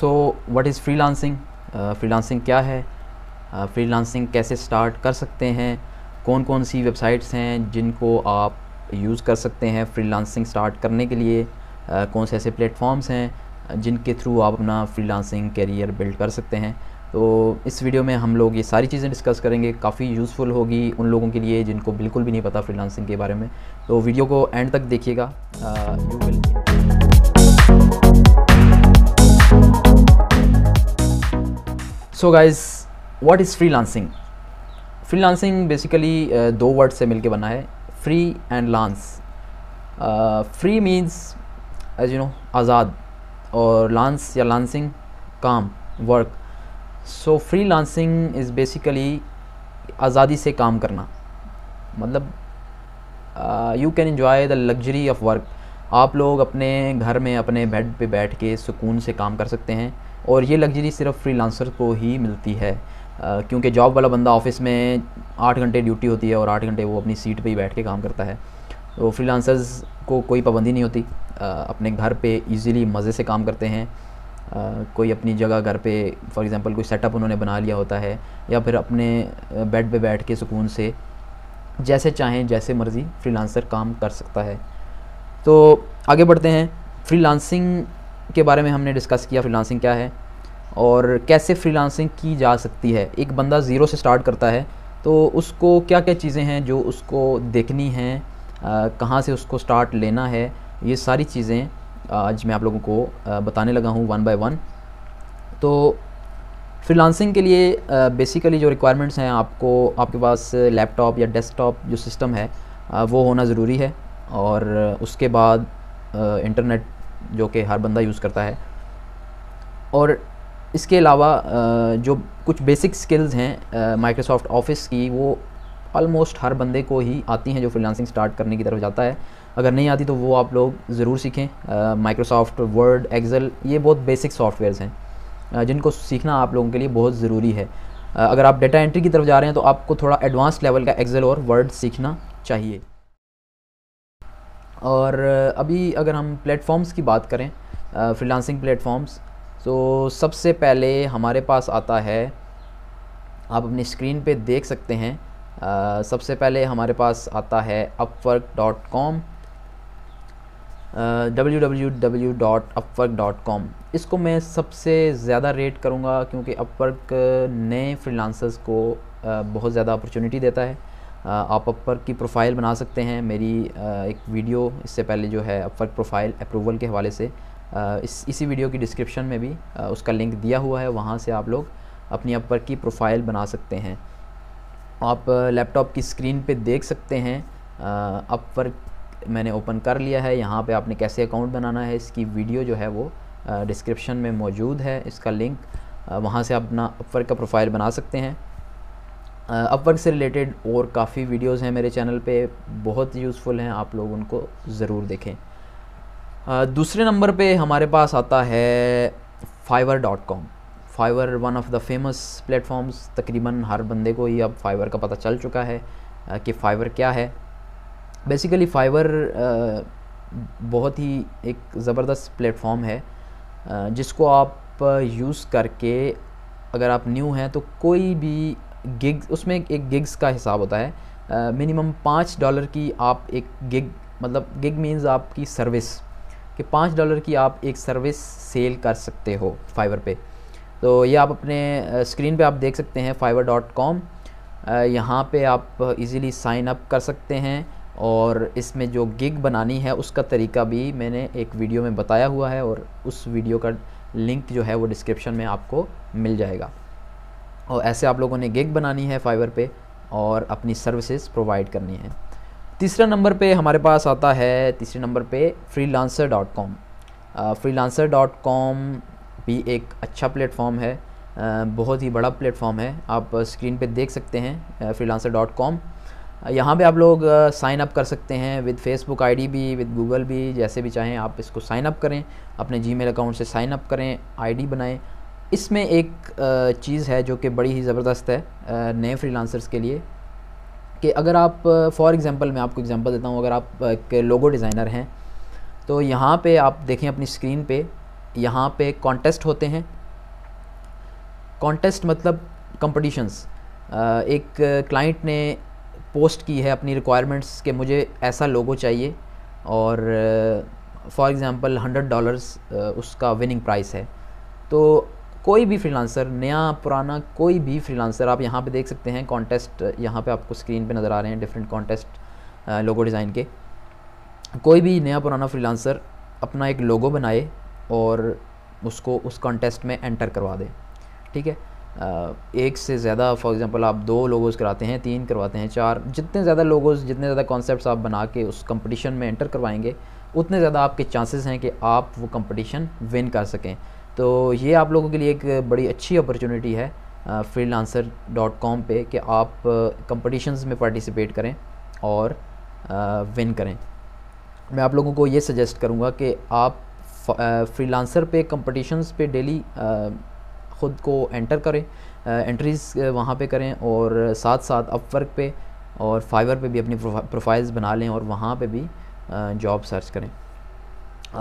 so what is freelancing freelancing क्या है freelancing uh, कैसे स्टार्ट कर सकते हैं कौन कौन सी वेबसाइट्स हैं जिनको आप यूज़ कर सकते हैं फ्रीलांसिंग स्टार्ट करने के लिए uh, कौन से ऐसे प्लेटफॉर्म्स हैं uh, जिनके थ्रू आप अपना फ्रीलांसिंग करियर बिल्ड कर सकते हैं तो इस वीडियो में हम लोग ये सारी चीज़ें डिस्कस करेंगे काफ़ी यूज़फुल होगी उन लोगों के लिए जिनको बिल्कुल भी नहीं पता फ्रीलांसिंग के बारे में तो वीडियो को एंड तक देखिएगा uh, so guys what is freelancing freelancing basically दो वर्ड से मिलके बना है free and lance free means as you know आज़ाद और लांस या लांसिंग काम work so freelancing is basically आज़ादी से काम करना मतलब you can enjoy the luxury of work आप लोग अपने घर में अपने बेड पे बैठ के सुकून से काम कर सकते हैं और ये लग्जरी सिर्फ फ्रीलांसर को ही मिलती है क्योंकि जॉब वाला बंदा ऑफिस में आठ घंटे ड्यूटी होती है और आठ घंटे वो अपनी सीट पे ही बैठ के काम करता है तो फ्रीलांसर्स को कोई पाबंदी नहीं होती आ, अपने घर पे इजीली मज़े से काम करते हैं आ, कोई अपनी जगह घर पे फॉर एग्ज़ाम्पल कोई सेटअप उन्होंने बना लिया होता है या फिर अपने बेड पे बैठ के सुकून से जैसे चाहें जैसे मर्ज़ी फ्रीलांसर काम कर सकता है तो आगे बढ़ते हैं फ्रीलांसिंग के बारे में हमने डिस्कस किया फ्रीलांसिंग क्या है और कैसे फ्रीलांसिंग की जा सकती है एक बंदा ज़ीरो से स्टार्ट करता है तो उसको क्या क्या चीज़ें हैं जो उसको देखनी हैं कहाँ से उसको स्टार्ट लेना है ये सारी चीज़ें आज मैं आप लोगों को आ, बताने लगा हूँ वन बाय वन तो फ्रीलांसिंग के लिए आ, बेसिकली जो रिक्वायरमेंट्स हैं आपको आपके पास लैपटॉप या डेस्कटॉप जो सिस्टम है आ, वो होना ज़रूरी है और उसके बाद इंटरनेट जो कि हर बंदा यूज़ करता है और इसके अलावा जो कुछ बेसिक स्किल्स हैं माइक्रोसॉफ्ट ऑफिस की वो ऑलमोस्ट हर बंदे को ही आती हैं जो फ्रीलांसिंग स्टार्ट करने की तरफ जाता है अगर नहीं आती तो वो आप लोग ज़रूर सीखें माइक्रोसॉफ्ट वर्ड एक्सेल ये बहुत बेसिक सॉफ्टवेयर्स हैं जिनको सीखना आप लोगों के लिए बहुत ज़रूरी है अगर आप डेटा एंट्री की तरफ जा रहे हैं तो आपको थोड़ा एडवांस लेवल का एक्सेल और वर्ड सीखना चाहिए और अभी अगर हम प्लेटफॉर्म्स की बात करें फ्रीलांसिंग प्लेटफॉर्म्स तो सबसे पहले हमारे पास आता है आप अपनी स्क्रीन पे देख सकते हैं आ, सबसे पहले हमारे पास आता है Upwork dot com W W W dot Upwork dot com इसको मैं सबसे ज़्यादा रेट करूँगा क्योंकि अपवर्क नए फ्रीलांसर्स को आ, बहुत ज़्यादा अपॉर्चुनिटी देता है आप अपर की प्रोफाइल बना सकते हैं मेरी एक वीडियो इससे पहले जो है अपर प्रोफाइल अप्रूवल के हवाले से इस इसी वीडियो की डिस्क्रिप्शन में भी उसका लिंक दिया हुआ है वहाँ से आप लोग अपनी अपर की प्रोफाइल बना सकते हैं आप लैपटॉप की स्क्रीन पे देख सकते हैं अपर मैंने ओपन कर लिया है यहाँ पे आपने कैसे अकाउंट बनाना है इसकी वीडियो जो है वो डिस्क्रिप्शन में मौजूद है इसका लिंक वहाँ से अपना अपर का प्रोफाइल बना सकते हैं अपवर्क से रिलेटेड और काफ़ी वीडियोस हैं मेरे चैनल पे बहुत यूज़फुल हैं आप लोग उनको ज़रूर देखें आ, दूसरे नंबर पे हमारे पास आता है Fiverr dot com Fiverr one of the famous platforms तकरीबन हर बंदे को ही अब फाइवर का पता चल चुका है कि फाइवर क्या है बेसिकली फाइवर बहुत ही एक ज़बरदस्त प्लेटफॉर्म है जिसको आप यूज़ करके अगर आप न्यू हैं तो कोई भी गिग्स उसमें एक गिग्स का हिसाब होता है मिनिमम पाँच डॉलर की आप एक गिग मतलब गिग मीन्स आपकी सर्विस कि पाँच डॉलर की आप एक सर्विस सेल कर सकते हो फाइवर पे तो ये आप अपने स्क्रीन पे आप देख सकते हैं फाइवर डॉट कॉम यहाँ पर आप इजीली साइन अप कर सकते हैं और इसमें जो गिग बनानी है उसका तरीका भी मैंने एक वीडियो में बताया हुआ है और उस वीडियो का लिंक जो है वो डिस्क्रिप्शन में आपको मिल जाएगा और ऐसे आप लोगों ने गिग बनानी है फाइवर पे और अपनी सर्विसेज प्रोवाइड करनी है तीसरा नंबर पे हमारे पास आता है तीसरे नंबर पे lancer dot com lancer dot com भी एक अच्छा प्लेटफॉर्म है आ, बहुत ही बड़ा प्लेटफॉर्म है आप स्क्रीन पे देख सकते हैं लांसर डॉट कॉम यहाँ पर आप लोग साइन अप कर सकते हैं विद फेसबुक आईडी भी विद गूगल भी जैसे भी चाहें आप इसको साइन अप करें अपने जीमेल अकाउंट से साइन अप करें आईडी बनाएं इसमें एक चीज़ है जो कि बड़ी ही ज़बरदस्त है नए फ्रीलांसर्स के लिए कि अगर आप फॉर एग्ज़ाम्पल मैं आपको एग्ज़ाम्पल देता हूँ अगर आप एक लोगो डिज़ाइनर हैं तो यहाँ पे आप देखें अपनी स्क्रीन पे यहाँ पे कॉन्टेस्ट होते हैं कॉन्टेस्ट मतलब कंपटीशंस एक क्लाइंट ने पोस्ट की है अपनी रिक्वायरमेंट्स के मुझे ऐसा लोगो चाहिए और फॉर एग्ज़ाम्पल हंड्रेड डॉलर्स उसका विनिंग प्राइस है तो कोई भी फ्रीलांसर नया पुराना कोई भी फ्रीलांसर आप यहाँ पे देख सकते हैं कॉन्टेस्ट यहाँ पे आपको स्क्रीन पे नज़र आ रहे हैं डिफरेंट कॉन्टेस्ट लोगो डिज़ाइन के कोई भी नया पुराना फ्रीलांसर अपना एक लोगो बनाए और उसको उस कॉन्टेस्ट में एंटर करवा दे ठीक है एक से ज़्यादा फॉर एग्ज़ाम्पल आप दो लोगोज़ कराते हैं तीन करवाते हैं चार जितने ज़्यादा लोगोज़ जितने ज़्यादा कॉन्सेप्ट आप बना के उस कंपटीशन में एंटर करवाएंगे उतने ज़्यादा आपके चांसेस हैं कि आप वो कंपटीशन विन कर सकें तो ये आप लोगों के लिए एक बड़ी अच्छी अपॉर्चुनिटी है लांसर डॉट कॉम पर कि आप कंपटिशन्स में पार्टिसिपेट करें और विन करें मैं आप लोगों को ये सजेस्ट करूँगा कि आप फ्रीलांसर पे कंपटीशन्स पे डेली ख़ुद को एंटर करें एंट्रीज़ वहाँ पे करें और साथ साथ अपवर्क पे और फाइवर पे भी अपनी प्रोफाइल्स बना लें और वहाँ पे भी जॉब सर्च करें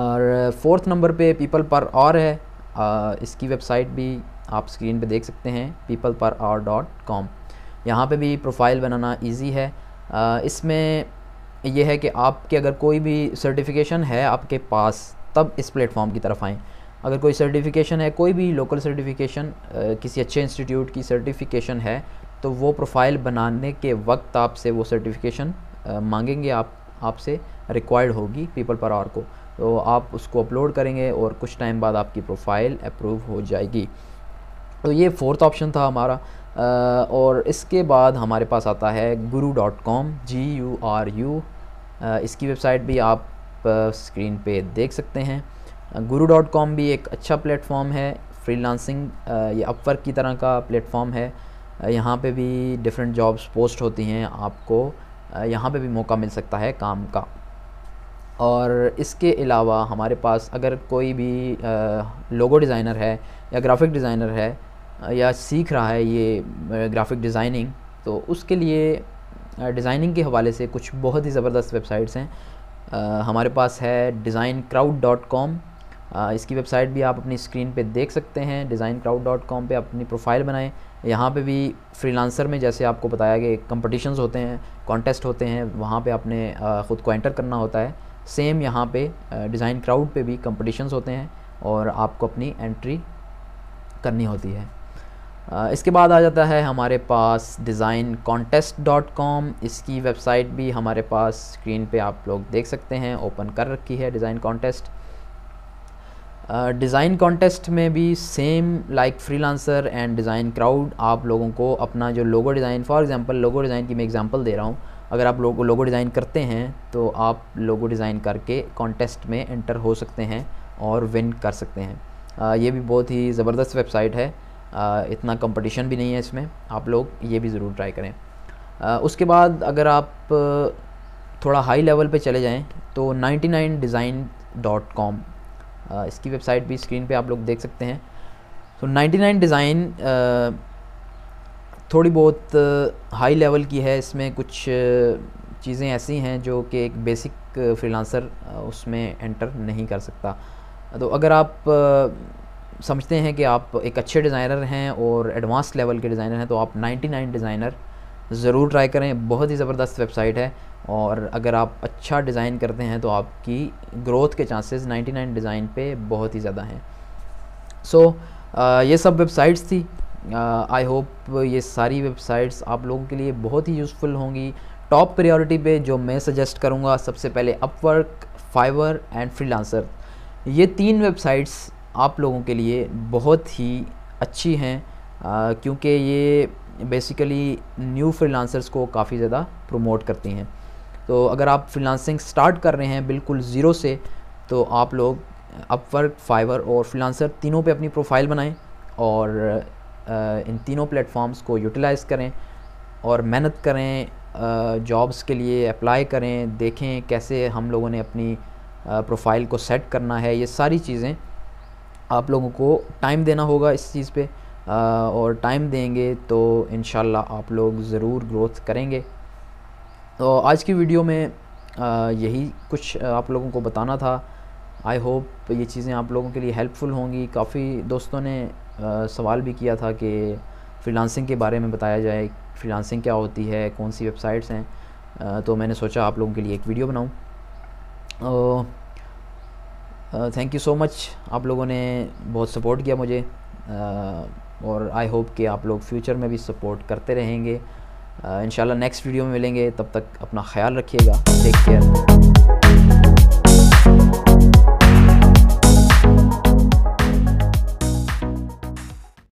और फोर्थ नंबर पे पीपल पर और है इसकी वेबसाइट भी आप स्क्रीन पे देख सकते हैं पीपल पर आर डॉट कॉम यहाँ पर भी प्रोफाइल बनाना ईजी है इसमें यह है कि आपके अगर कोई भी सर्टिफिकेशन है आपके पास तब इस प्लेटफॉर्म की तरफ आएँ अगर कोई सर्टिफिकेशन है कोई भी लोकल सर्टिफिकेशन किसी अच्छे इंस्टीट्यूट की सर्टिफिकेशन है तो वो प्रोफाइल बनाने के वक्त आपसे वो सर्टिफिकेशन मांगेंगे आप आपसे रिक्वायर्ड होगी पीपल पर आवर को तो आप उसको अपलोड करेंगे और कुछ टाइम बाद आपकी प्रोफाइल अप्रूव हो जाएगी तो ये फोर्थ ऑप्शन था हमारा आ, और इसके बाद हमारे पास आता है Guru dot com G U R U इसकी वेबसाइट भी आप स्क्रीन पे देख सकते हैं गुरु डॉट कॉम भी एक अच्छा प्लेटफॉर्म है फ्रीलांसिंग ये अपवर्क की तरह का प्लेटफॉर्म है यहाँ पे भी डिफरेंट जॉब्स पोस्ट होती हैं आपको यहाँ पे भी मौका मिल सकता है काम का और इसके अलावा हमारे पास अगर कोई भी लोगो डिज़ाइनर है या ग्राफिक डिज़ाइनर है या सीख रहा है ये ग्राफिक डिज़ाइनिंग तो उसके लिए डिज़ाइनिंग के हवाले से कुछ बहुत ही ज़बरदस्त वेबसाइट्स हैं आ, हमारे पास है डिज़ाइन क्राउड डॉट कॉम इसकी वेबसाइट भी आप अपनी स्क्रीन पे देख सकते हैं डिज़ाइन क्राउड डॉट कॉम पर अपनी प्रोफाइल बनाएं यहाँ पे भी फ्रीलांसर में जैसे आपको बताया कि कंपटीशंस होते हैं कॉन्टेस्ट होते हैं वहाँ पे आपने ख़ुद को एंटर करना होता है सेम यहाँ पे डिज़ाइन क्राउड पे भी कंपटिशन्स होते हैं और आपको अपनी एंट्री करनी होती है इसके बाद आ जाता है हमारे पास डिज़ाइन कॉन्टेस्ट डॉट कॉम इसकी वेबसाइट भी हमारे पास स्क्रीन पे आप लोग देख सकते हैं ओपन कर रखी है डिज़ाइन कॉन्टेस्ट डिज़ाइन कॉन्टेस्ट में भी same like freelancer and design crowd आप लोगों को अपना जो logo design for example logo design की मैं एग्जांपल दे रहा हूँ अगर आप लोगो लोगो डिज़ाइन करते हैं तो आप लोगो डिज़ाइन करके कॉन्टेस्ट में एंटर हो सकते हैं और विन कर सकते हैं आ, ये भी बहुत ही ज़बरदस्त वेबसाइट है आ, इतना कंपटीशन भी नहीं है इसमें आप लोग ये भी ज़रूर ट्राई करें आ, उसके बाद अगर आप थोड़ा हाई लेवल पे चले जाएं तो 99design.com इसकी वेबसाइट भी स्क्रीन पे आप लोग देख सकते हैं तो 99design थोड़ी बहुत हाई लेवल की है इसमें कुछ चीज़ें ऐसी हैं जो कि एक बेसिक फ्रीलांसर उसमें एंटर नहीं कर सकता तो अगर आप समझते हैं कि आप एक अच्छे डिज़ाइनर हैं और एडवांस लेवल के डिज़ाइनर हैं तो आप 99 डिज़ाइनर ज़रूर ट्राई करें बहुत ही ज़बरदस्त वेबसाइट है और अगर आप अच्छा डिज़ाइन करते हैं तो आपकी ग्रोथ के चांसेस 99 डिज़ाइन पे बहुत ही ज़्यादा हैं सो so, ये सब वेबसाइट्स थी आई uh, होप ये सारी वेबसाइट्स आप लोगों के लिए बहुत ही यूज़फुल होंगी टॉप प्रायोरिटी पे जो मैं सजेस्ट करूँगा सबसे पहले अपवर्क फाइवर एंड फ्रीलांसर ये तीन वेबसाइट्स आप लोगों के लिए बहुत ही अच्छी हैं uh, क्योंकि ये बेसिकली न्यू फ्रीलांसर्स को काफ़ी ज़्यादा प्रमोट करती हैं तो अगर आप फ्रीलांसिंग स्टार्ट कर रहे हैं बिल्कुल ज़ीरो से तो आप लोग अपवर्क फाइवर और फ्रीलांसर तीनों पे अपनी प्रोफाइल बनाएं और इन तीनों प्लेटफॉर्म्स को यूटिलाइज़ करें और मेहनत करें जॉब्स के लिए अप्लाई करें देखें कैसे हम लोगों ने अपनी प्रोफाइल को सेट करना है ये सारी चीज़ें आप लोगों को टाइम देना होगा इस चीज़ पे और टाइम देंगे तो इन आप लोग ज़रूर ग्रोथ करेंगे तो आज की वीडियो में यही कुछ आप लोगों को बताना था आई होप ये चीज़ें आप लोगों के लिए हेल्पफुल होंगी काफ़ी दोस्तों ने सवाल भी किया था कि फ्रीलांसिंग के बारे में बताया जाए फ्रीलांसिंग क्या होती है कौन सी वेबसाइट्स हैं तो मैंने सोचा आप लोगों के लिए एक वीडियो बनाऊं थैंक यू सो मच आप लोगों ने बहुत सपोर्ट किया मुझे और आई होप कि आप लोग फ्यूचर में भी सपोर्ट करते रहेंगे uh, इन नेक्स्ट वीडियो में मिलेंगे तब तक अपना ख्याल रखिएगा टेक केयर